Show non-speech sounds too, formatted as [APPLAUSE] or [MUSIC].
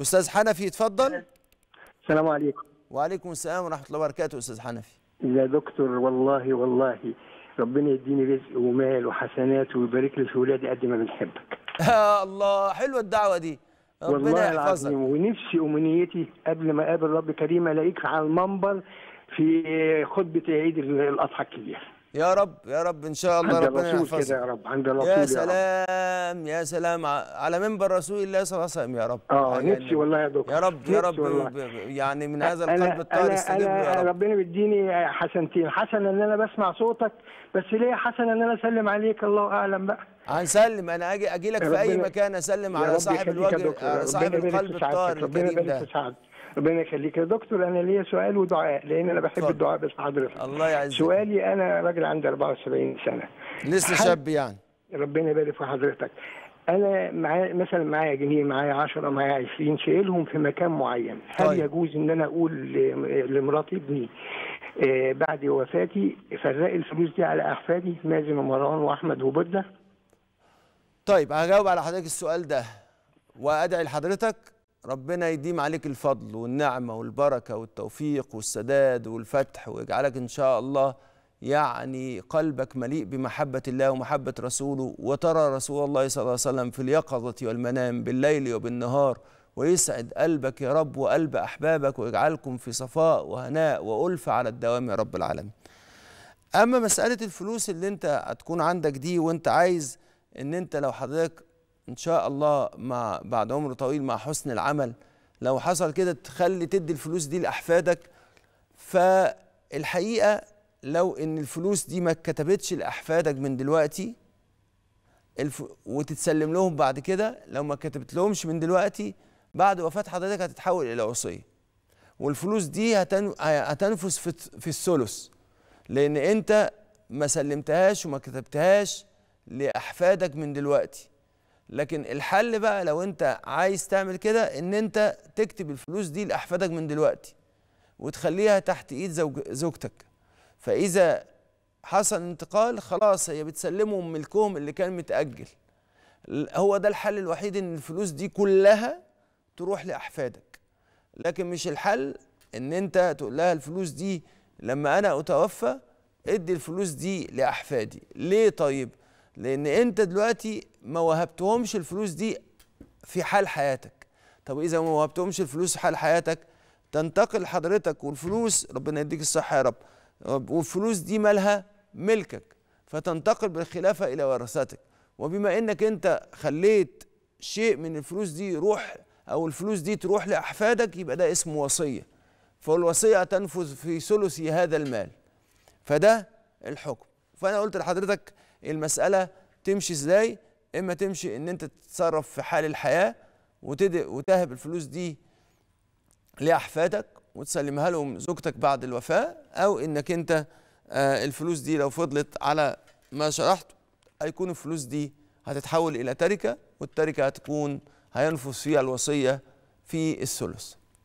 استاذ حنفي اتفضل السلام عليكم وعليكم السلام ورحمه الله وبركاته استاذ حنفي يا دكتور والله والله ربنا يديني رزق ومال وحسنات ويبارك لي في ولادي قد ما بنحبك يا [LAUGHS] آه، الله حلوه الدعوه دي والله العظيم ونفسي امنيتي قبل ما اقابل رب كريم الاقيك على المنبر في خطبه عيد الاضحى الكبير يا رب يا رب ان شاء الله ربنا يحفظك كده يا رب عند الرسول يا سلام يا, يا سلام على منبر رسول الله صلى الله عليه وسلم يا رب اه نفسي يعني والله يا دكتور يا رب يا رب والله. يعني من هذا القلب الطاهر السليم يا رب ربنا بيديني حسنتين حسن ان انا بسمع صوتك بس ليه حسن ان انا اسلم عليك الله اعلم بقى هنسلم انا اجي اجي لك في اي مكان اسلم على صاحب الوجه آه، صاحب القلب الطاهر الكريم ده ربنا يخليك يا دكتور انا ليا سؤال ودعاء لان انا بحب الدعاء بس حضرتك الله يعزك سؤالي انا راجل عندي 74 سنه لسه شاب يعني ربنا يبارك في حضرتك انا معايا مثلا معايا جنيه معايا 10 معايا 20 شايلهم في مكان معين هل طيب. يجوز ان انا اقول لمراتي ابني آه، بعد وفاتي فرق الفلوس دي على احفادي مازن ومروان واحمد وبده طيب هجاوب على حضرتك السؤال ده وادعي لحضرتك ربنا يديم عليك الفضل والنعمة والبركة والتوفيق والسداد والفتح ويجعلك إن شاء الله يعني قلبك مليء بمحبة الله ومحبة رسوله وترى رسول الله صلى الله عليه وسلم في اليقظة والمنام بالليل وبالنهار ويسعد قلبك يا رب وقلب أحبابك ويجعلكم في صفاء وهناء وألفة على الدوام يا رب العالمين أما مسألة الفلوس اللي أنت هتكون عندك دي وأنت عايز أن أنت لو حضرتك ان شاء الله مع بعد عمر طويل مع حسن العمل لو حصل كده تخلي تدي الفلوس دي لاحفادك فالحقيقه لو ان الفلوس دي ما اتكتبتش لاحفادك من دلوقتي الف... وتتسلم لهم بعد كده لو ما كتبت لهمش من دلوقتي بعد وفاه حضرتك هتتحول الى وصيه والفلوس دي هتن... هتنفس في, في الثلث لان انت ما سلمتهاش وما كتبتهاش لاحفادك من دلوقتي لكن الحل بقى لو انت عايز تعمل كده ان انت تكتب الفلوس دي لاحفادك من دلوقتي وتخليها تحت ايد زوج زوجتك فاذا حصل انتقال خلاص هي بتسلمهم ملكهم اللي كان متاجل هو ده الحل الوحيد ان الفلوس دي كلها تروح لاحفادك لكن مش الحل ان انت تقول لها الفلوس دي لما انا اتوفى ادي الفلوس دي لاحفادي ليه طيب لان انت دلوقتي ما وهبتهمش الفلوس دي في حال حياتك طب اذا ما وهبتهمش الفلوس في حال حياتك تنتقل حضرتك والفلوس ربنا يديك الصحه يا رب والفلوس دي مالها ملكك فتنتقل بالخلافه الى ورثتك وبما انك انت خليت شيء من الفلوس دي يروح او الفلوس دي تروح لاحفادك يبقى ده اسمه وصيه فالوصيه تنفذ في ثلث هذا المال فده الحكم فانا قلت لحضرتك المساله تمشي ازاي اما تمشي ان انت تتصرف في حال الحياه وتهب الفلوس دي لاحفادك وتسلمها لهم زوجتك بعد الوفاه او انك انت آه، الفلوس دي لو فضلت على ما شرحت هيكون الفلوس دي هتتحول الى تركه والتركه هتكون هينفذ فيها الوصيه في الثلث